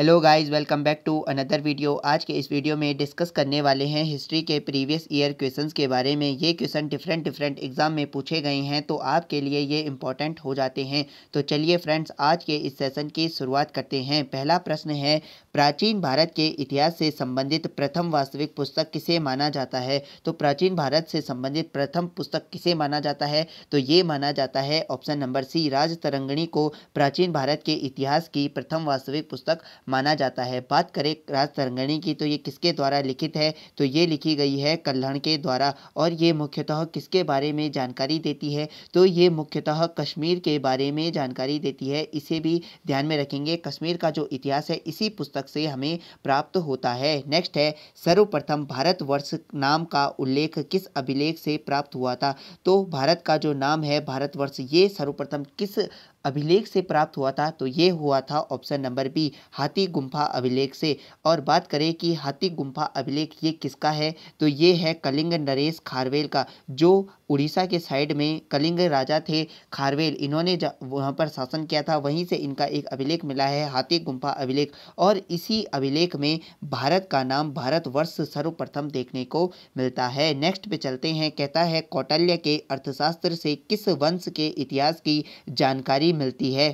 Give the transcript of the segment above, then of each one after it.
hello guys welcome back to another video आज के इस वीडियो में डिस्कस करने वाले हैं हिस्ट्री के प्रीवियस ईयर क्वेश्चंस के बारे में ये क्वेश्चन डिफरेंट डिफरेंट एग्जाम में पूछे गए हैं तो आपके लिए ये इंपॉर्टेंट हो जाते हैं तो चलिए फ्रेंड्स आज के इस सेशन की शुरुआत करते हैं पहला प्रश्न है प्राचीन भारत के इतिहास से संबंधित प्रथम वास्तविक पुस्तक किसे माना जाता है तो प्राचीन भारत से संबंधित प्रथम पुस्तक किसे माना जाता है तो ये माना जाता है ऑप्शन नंबर सी राज तरंगणी को प्राचीन भारत के इतिहास की प्रथम वास्तविक पुस्तक माना जाता है बात करें राज तरंगणी की तो ये किसके द्वारा लिखित है तो ये लिखी गई है कल्हण के द्वारा और ये मुख्यतः किसके बारे में जानकारी देती है तो ये मुख्यतः कश्मीर के बारे में जानकारी देती है इसे भी ध्यान में रखेंगे कश्मीर का जो इतिहास है इसी पुस्तक पुस्तक से हमें प्राप्त होता है नेक्स्ट है सर्वप्रथम भारतवर्ष नाम का उल्लेख किस अभिलेख से प्राप्त हुआ था तो भारत का जो नाम है भारतवर्ष ये सर्वप्रथम किस अभिलेख से प्राप्त हुआ था तो ये हुआ था ऑप्शन नंबर बी हाथी गुम्फा अभिलेख से और बात करें कि हाथी गुम्फा अभिलेख ये किसका है तो ये है कलिंग नरेश खारवेल का जो उड़ीसा के साइड में कलिंग राजा थे खारवेल इन्होंने वहाँ पर शासन किया था वहीं से इनका एक अभिलेख मिला है हाथी गुम्फा अभिलेख और इसी अभिलेख में भारत का नाम भारतवर्ष सर्वप्रथम देखने को मिलता है नेक्स्ट पे चलते हैं कहता है कौटल्य के अर्थशास्त्र से किस वंश के इतिहास की जानकारी मिलती है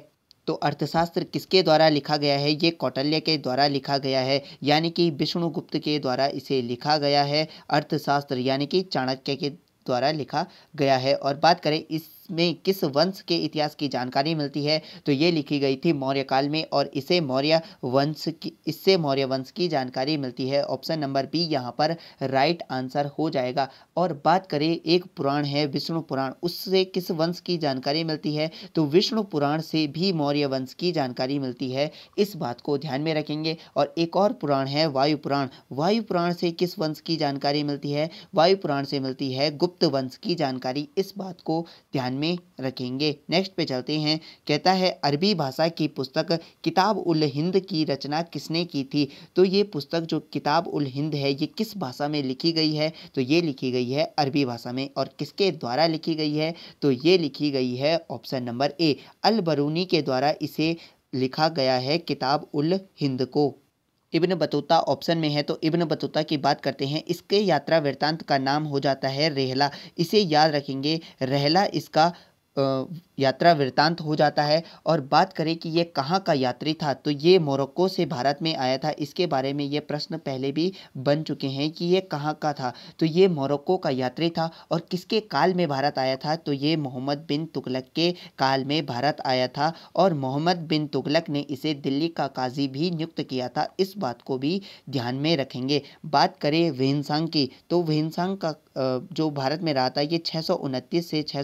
तो अर्थशास्त्र किसके द्वारा लिखा गया है ये कौटल्य के द्वारा लिखा गया है यानी कि विष्णुगुप्त के द्वारा इसे लिखा गया है अर्थशास्त्र यानी कि चाणक्य के द्वारा लिखा गया है और बात करें इस में किस वंश के इतिहास की जानकारी मिलती है तो ये लिखी गई थी मौर्य काल में और इसे मौर्य वंश की इससे मौर्य वंश की जानकारी मिलती है ऑप्शन नंबर बी यहाँ पर राइट आंसर हो जाएगा और बात करें एक पुराण है विष्णु पुराण उससे किस वंश की जानकारी मिलती है तो विष्णु पुराण से भी मौर्य वंश की जानकारी मिलती है इस बात को ध्यान में रखेंगे और एक और पुराण है वायु पुराण वायु पुराण से किस वंश की जानकारी मिलती है वायु पुराण से मिलती है गुप्त वंश की जानकारी इस बात को ध्यान ध्यान में रखेंगे नेक्स्ट पे चलते हैं कहता है अरबी भाषा की पुस्तक किताब उल हिंद की रचना किसने की थी तो ये पुस्तक जो किताब उल हिंद है ये किस भाषा में लिखी गई है तो ये लिखी गई है अरबी भाषा में और किसके द्वारा लिखी गई है तो ये लिखी गई है ऑप्शन नंबर ए अल बरूनी के द्वारा इसे लिखा गया है किताब उल हिंद को इब्न बतूता ऑप्शन में है तो इब्न बतूता की बात करते हैं इसके यात्रा वृत्तांत का नाम हो जाता है रेहला इसे याद रखेंगे रेहला इसका यात्रा वृतांत हो जाता है और बात करें कि ये कहाँ का यात्री था तो ये मोरक्को से भारत में आया था इसके बारे में ये प्रश्न पहले भी बन चुके हैं कि ये कहाँ का था तो ये मोरक्को का यात्री था और किसके काल में भारत आया था तो ये मोहम्मद बिन तुगलक के काल में भारत आया था और मोहम्मद बिन तुगलक ने इसे दिल्ली का काजी भी नियुक्त किया था इस बात को भी ध्यान में रखेंगे बात करें वेंसांग की तो वेंसांग का जो भारत में रहा था ये छः से छः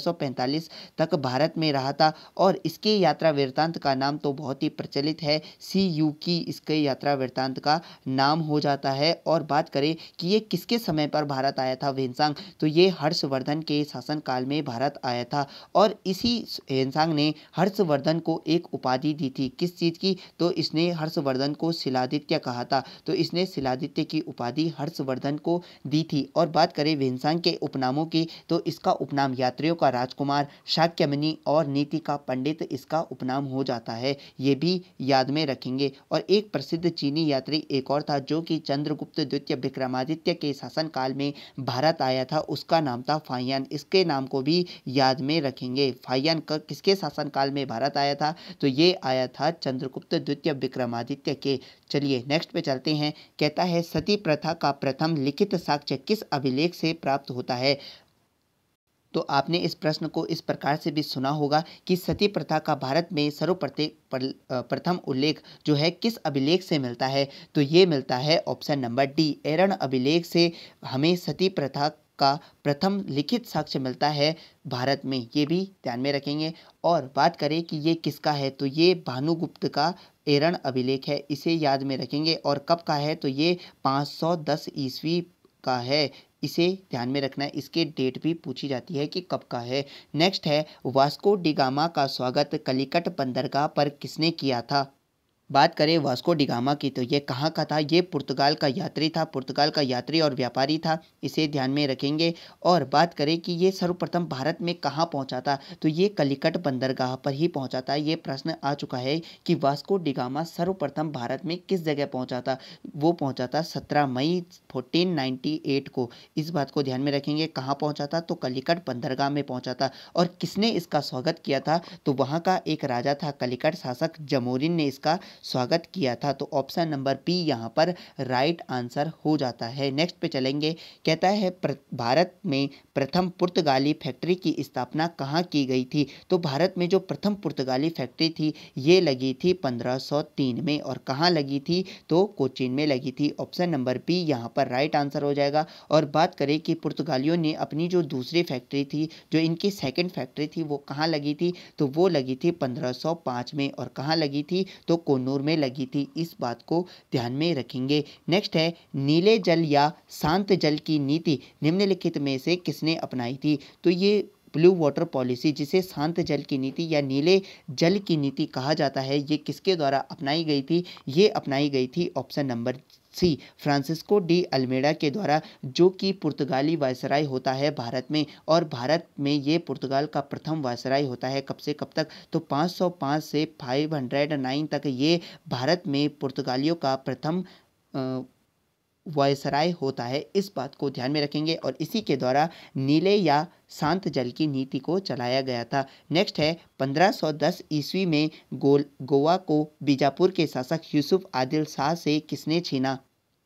तक भारत में रहा था और इसके यात्रा वृत्तांत का नाम तो बहुत ही प्रचलित है सी यू की इसके यात्रा वृत्तांत का नाम हो जाता है और बात करें कि ये किसके समय पर भारत आया था वेंसांग तो ये हर्षवर्धन के शासनकाल में भारत आया था और इसी वेंसांग ने हर्षवर्धन को एक उपाधि दी थी किस चीज़ की तो इसने हर्षवर्धन को शिलादित्य कहा था तो इसने शिलादित्य की उपाधि हर्षवर्धन को दी थी और बात करें वेंसांग के उपनामों की तो इसका उपनाम यात्रियों का राजकुमार शाह वाक्यमनी और नीति का पंडित इसका उपनाम हो जाता है ये भी याद में रखेंगे और एक प्रसिद्ध चीनी यात्री एक और था जो कि चंद्रगुप्त द्वितीय विक्रमादित्य के शासनकाल में भारत आया था उसका नाम था फाइयान इसके नाम को भी याद में रखेंगे फाइयान किसके शासनकाल में भारत आया था तो ये आया था चंद्रगुप्त द्वितीय विक्रमादित्य के चलिए नेक्स्ट पे चलते हैं कहता है सती प्रथा का प्रथम लिखित साक्ष्य किस अभिलेख से प्राप्त होता है तो आपने इस प्रश्न को इस प्रकार से भी सुना होगा कि सती प्रथा का भारत में प्रथम उल्लेख जो है किस अभिलेख से मिलता है तो ये मिलता है ऑप्शन नंबर डी एरण अभिलेख से हमें सती प्रथा का प्रथम लिखित साक्ष्य मिलता है भारत में ये भी ध्यान में रखेंगे और बात करें कि ये किसका है तो ये भानुगुप्त का एरण अभिलेख है इसे याद में रखेंगे और कब का है तो ये 510 ईस्वी का है इसे ध्यान में रखना है इसके डेट भी पूछी जाती है कि कब का है नेक्स्ट है वास्को डिगामा का स्वागत कलिकट बंदरगाह पर किसने किया था बात करें वास्को डिगामा की तो ये कहाँ का था ये पुर्तगाल का यात्री था पुर्तगाल का यात्री और व्यापारी था इसे ध्यान में रखेंगे और बात करें कि ये सर्वप्रथम भारत में कहाँ पहुँचा था तो ये कलिकट बंदरगाह पर ही पहुँचा था ये प्रश्न आ चुका है कि वास्को डिगामा सर्वप्रथम भारत में किस जगह पहुँचा था वो पहुँचा था सत्रह मई फोर्टीन को इस बात को ध्यान में रखेंगे कहाँ पहुँचा था तो कलिकट बंदरगाह में पहुँचा था और किसने इसका स्वागत किया था तो वहाँ का एक राजा था कलिकट शासक जमोरिन ने इसका स्वागत किया था तो ऑप्शन नंबर बी यहाँ पर राइट आंसर हो जाता है नेक्स्ट पे चलेंगे कहता है भारत में प्रथम पुर्तगाली फैक्ट्री की स्थापना कहाँ की गई थी तो भारत में जो प्रथम पुर्तगाली फैक्ट्री थी ये लगी थी 1503 में और कहाँ लगी थी तो कोचिन में लगी थी ऑप्शन नंबर बी यहाँ पर राइट आंसर हो जाएगा और बात करें कि पुर्तगालियों ने अपनी जो दूसरी फैक्ट्री थी जो इनकी सेकेंड फैक्ट्री थी वो कहाँ लगी थी तो वो लगी थी 1505 में और कहाँ लगी थी तो कोनो कन्नूर में लगी थी इस बात को ध्यान में रखेंगे नेक्स्ट है नीले जल या शांत जल की नीति निम्नलिखित में से किसने अपनाई थी तो ये ब्लू वाटर पॉलिसी जिसे शांत जल की नीति या नीले जल की नीति कहा जाता है ये किसके द्वारा अपनाई गई थी ये अपनाई गई थी option number C Francisco de Almeida के द्वारा जो कि पुर्तगाली वायसराय होता है भारत में और भारत में ये पुर्तगाल का प्रथम वायसराय होता है कब से कब तक तो 505 से 509 तक ये भारत में पुर्तगालियों का प्रथम वायसराय होता है इस बात को ध्यान में रखेंगे और इसी के द्वारा नीले या शांत जल की नीति को चलाया गया था नेक्स्ट है 1510 ईस्वी में गोल गोवा को बीजापुर के शासक यूसुफ आदिल शाह से किसने छीना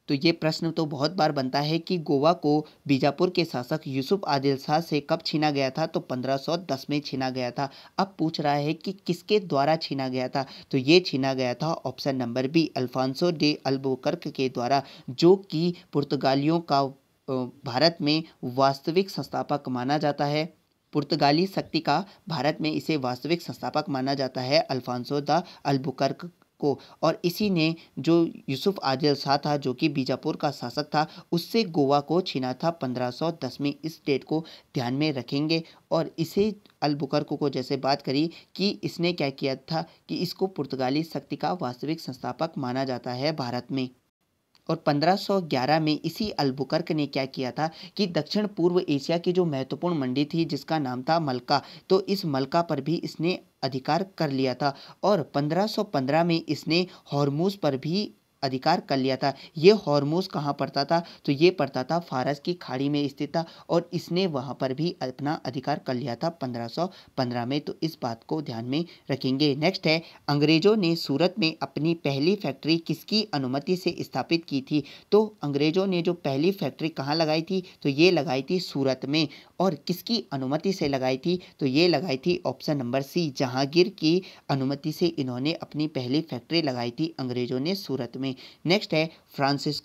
तो ये प्रश्न तो बहुत बार बनता है कि गोवा को बीजापुर के शासक यूसुफ आदिल शाह से कब छीना गया था तो 1510 में छीना गया था अब पूछ रहा है कि किसके द्वारा छीना गया था तो ये छीना गया था option number B Afonso de Albuquerque के द्वारा जो कि पुर्तगालियों का भारत में वास्तविक संस्थापक माना जाता है पुर्तगाली शक्ति का भारत में इसे वास्तविक संस्थापक माना जाता है अल्फांसो द अल्बुकर्क को और इसी ने जो यूसुफ आदिल शाह था जो कि बीजापुर का शासक था उससे गोवा को छीना था 1510 में इस डेट को ध्यान में रखेंगे और इसे अलबुकर को जैसे बात करी कि इसने क्या किया था कि इसको पुर्तगाली शक्ति का वास्तविक संस्थापक माना जाता है भारत में और 1511 में इसी अल्बुकर्क ने क्या किया था कि दक्षिण पूर्व एशिया की जो महत्वपूर्ण मंडी थी जिसका नाम था मलका तो इस मलका पर भी इसने अधिकार कर लिया था और 1515 में इसने हॉर्मूज पर भी अधिकार कर लिया था ये हॉर्मोस कहाँ पड़ता था तो ये पड़ता था फारस की खाड़ी में स्थित था और इसने वहाँ पर भी अपना अधिकार कर लिया था 1515 में तो इस बात को ध्यान में रखेंगे नेक्स्ट है अंग्रेजों ने सूरत में अपनी पहली फैक्ट्री किसकी अनुमति से स्थापित की थी तो अंग्रेजों ने जो पहली फैक्ट्री कहाँ लगाई थी तो ये लगाई थी सूरत में और किसकी अनुमति से लगाई थी तो ये लगाई थी ऑप्शन नंबर सी जहांगीर की अनुमति से इन्होंने अपनी पहली फैक्ट्री लगाई थी अंग्रेजों ने सूरत में हैं नेक्स्ट है फ्रांसिस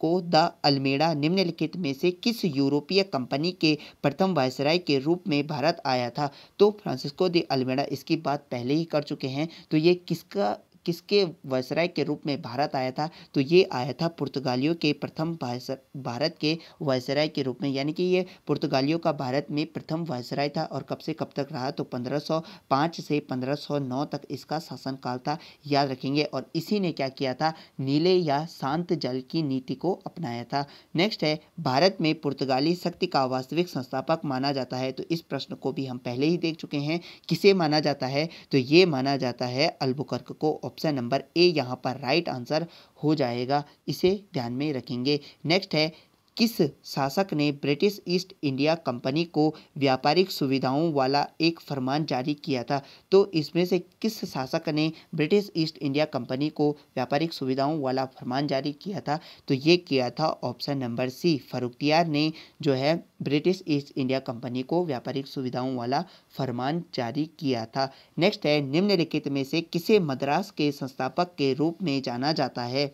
को द अल्मेड़ा निम्नलिखित में से किस यूरोपीय कंपनी के प्रथम वायसराय के रूप में भारत आया था तो फ्रांसिस्को द अल्मेड़ा इसकी बात पहले ही कर चुके हैं तो ये किसका किसके वायसराय के रूप में भारत आया था तो ये आया था पुर्तगालियों के प्रथम भारत के वायसराय के रूप में यानी कि ये पुर्तगालियों का भारत में प्रथम वायसराय था और कब से कब तक रहा तो 1505 से 1509 तक इसका शासनकाल था याद रखेंगे और इसी ने क्या किया था नीले या शांत जल की नीति को अपनाया था नेक्स्ट है भारत में पुर्तगाली शक्ति का वास्तविक संस्थापक माना जाता है तो इस प्रश्न को भी हम पहले ही देख चुके हैं किसे माना जाता है तो ये माना जाता है अल्बुकर्क को ऑप्शन नंबर ए यहाँ पर राइट आंसर हो जाएगा इसे ध्यान में रखेंगे नेक्स्ट है किस शासक ने ब्रिटिश ईस्ट इंडिया कंपनी को व्यापारिक सुविधाओं वाला एक फरमान जारी किया था तो इसमें से किस शासक ने ब्रिटिश ईस्ट इंडिया कंपनी को व्यापारिक सुविधाओं वाला फरमान जारी किया था तो ये किया था ऑप्शन नंबर सी फरुख्तियार ने जो है ब्रिटिश ईस्ट इंडिया कंपनी को व्यापारिक सुविधाओं वाला फरमान जारी किया था नेक्स्ट है निम्नलिखित में से किसे मद्रास के संस्थापक के रूप में जाना जाता है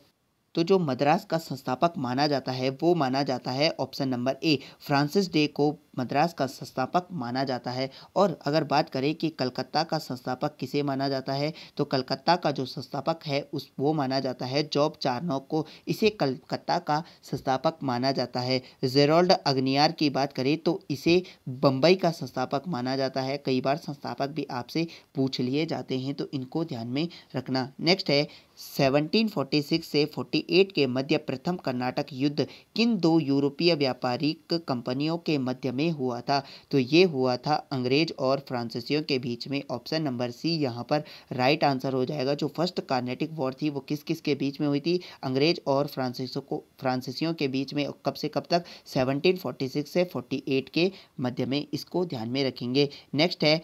तो जो मद्रास का संस्थापक माना जाता है वो माना जाता है option number A Francis Day को मद्रास का संस्थापक माना जाता है और अगर बात करें कि कलकत्ता का संस्थापक किसे माना जाता है तो कलकत्ता का जो संस्थापक है उस वो माना जाता है जॉब चारनॉक को इसे कलकत्ता का संस्थापक माना जाता है जेरोल्ड अग्नियार की बात करें तो इसे बम्बई का संस्थापक माना जाता है कई बार संस्थापक भी आपसे पूछ लिए जाते हैं तो इनको ध्यान में रखना नेक्स्ट है 1746 से 48 के मध्य प्रथम कर्नाटक युद्ध किन दो यूरोपीय व्यापारिक कंपनियों के मध्य में में हुआ था तो ये हुआ था अंग्रेज और फ्रांसीसियों के बीच में ऑप्शन नंबर सी यहाँ पर राइट आंसर हो जाएगा जो फर्स्ट कार्नेटिक वॉर थी वो किस किस के बीच में हुई थी अंग्रेज और फ्रांसीसों को फ्रांसीसियों के बीच में कब से कब तक 1746 से 48 के मध्य में इसको ध्यान में रखेंगे नेक्स्ट है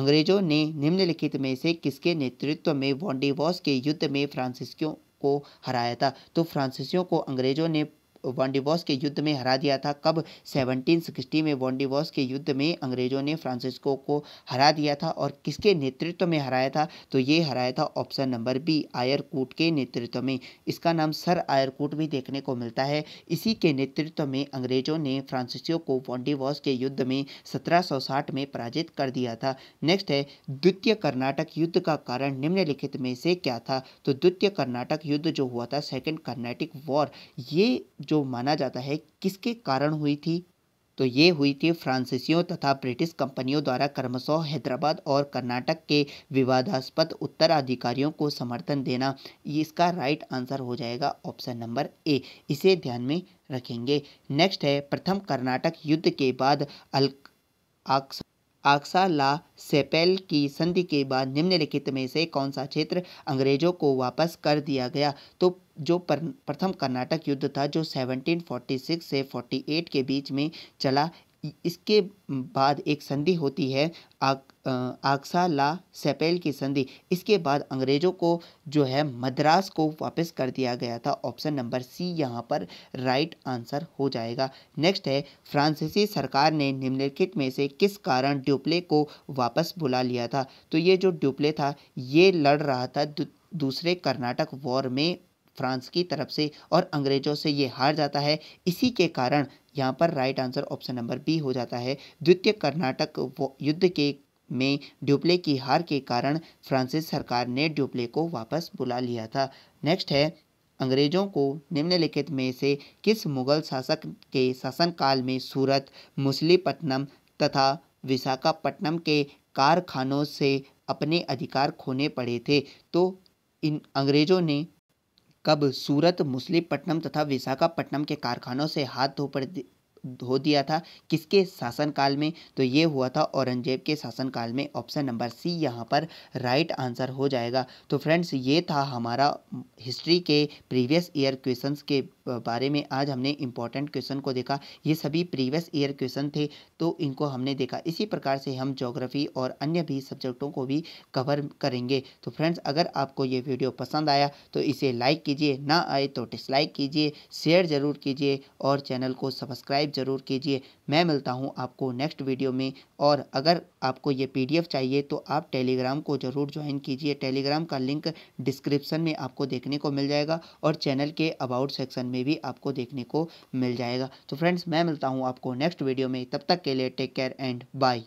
अंग्रेजों ने निम्नलिखित में से किसके नेतृत्व में वॉन्डीवॉस के युद्ध में फ्रांसिसियों को हराया था तो फ्रांसिसियों को अंग्रेजों ने वॉन्डीबॉस के युद्ध में हरा दिया था कब 1760 में वॉन्डीबॉस के युद्ध में अंग्रेजों ने फ्रांसिस्को को हरा दिया था और किसके नेतृत्व में हराया था तो ये हराया था ऑप्शन नंबर बी आयरकूट के नेतृत्व में इसका नाम सर आयरकूट भी देखने को मिलता है इसी के नेतृत्व में अंग्रेजों ने फ्रांसिसो को वॉन्डीवॉस के युद्ध में सत्रह में पराजित कर दिया था नेक्स्ट है द्वितीय कर्नाटक युद्ध का कारण निम्नलिखित में से क्या था तो द्वितीय कर्नाटक युद्ध जो हुआ था सेकेंड कर्नाटिक वॉर ये जो माना जाता है किसके कारण हुई थी तो ये हुई थी फ्रांसीसियों तथा ब्रिटिश कंपनियों द्वारा क्रमशः हैदराबाद और कर्नाटक के विवादास्पद उत्तराधिकारियों को समर्थन देना इसका राइट आंसर हो जाएगा ऑप्शन नंबर ए इसे ध्यान में रखेंगे नेक्स्ट है प्रथम कर्नाटक युद्ध के बाद अल आक्स आक्सा ला सेपेल की संधि के बाद निम्नलिखित में से कौन सा क्षेत्र अंग्रेजों को वापस कर दिया गया तो जो प्रथम कर्नाटक युद्ध था जो 1746 से 48 के बीच में चला इसके बाद एक संधि होती है आग, आक्सा ला सेपेल की संधि इसके बाद अंग्रेज़ों को जो है मद्रास को वापस कर दिया गया था ऑप्शन नंबर सी यहाँ पर राइट आंसर हो जाएगा नेक्स्ट है फ्रांसीसी सरकार ने निम्नलिखित में से किस कारण ड्यूप्ले को वापस बुला लिया था तो ये जो ड्यूप्ले था ये लड़ रहा था दूसरे कर्नाटक वॉर में फ्रांस की तरफ से और अंग्रेजों से ये हार जाता है इसी के कारण यहाँ पर right answer option number B हो जाता है द्वितीय कर्नाटक युद्ध के में ड्यूप्ले की हार के कारण फ्रांसिस सरकार ने ड्यूप्ले को वापस बुला लिया था नेक्स्ट है अंग्रेजों को निम्नलिखित में से किस मुगल शासक के शासनकाल में सूरत मुसलीपट्टनम तथा विशाखापट्टनम के कारखानों से अपने अधिकार खोने पड़े थे तो इन अंग्रेजों ने कब सूरत मुस्लिमपट्टनम तथा विशाखापट्टनम के कारखानों से हाथ धो धो दिया था किसके शासनकाल में तो ये हुआ था औरंगजेब के शासनकाल में ऑप्शन नंबर सी यहाँ पर राइट आंसर हो जाएगा तो फ्रेंड्स ये था हमारा हिस्ट्री के प्रीवियस ईयर क्वेश्चंस के बारे में आज हमने इंपॉर्टेंट क्वेश्चन को देखा ये सभी प्रीवियस ईयर क्वेश्चन थे तो इनको हमने देखा इसी प्रकार से हम जोग्राफी और अन्य भी सब्जेक्टों को भी कवर करेंगे तो फ्रेंड्स अगर आपको ये वीडियो पसंद आया तो इसे लाइक कीजिए ना आए तो डिसलाइक कीजिए शेयर ज़रूर कीजिए और चैनल को सब्सक्राइब सब्सक्राइब ज़रूर कीजिए मैं मिलता हूँ आपको नेक्स्ट वीडियो में और अगर आपको ये पीडीएफ चाहिए तो आप टेलीग्राम को ज़रूर ज्वाइन कीजिए टेलीग्राम का लिंक डिस्क्रिप्सन में आपको देखने को मिल जाएगा और चैनल के अबाउट सेक्शन में भी आपको देखने को मिल जाएगा तो फ्रेंड्स मैं मिलता हूँ आपको नेक्स्ट वीडियो में तब तक के लिए टेक केयर एंड बाय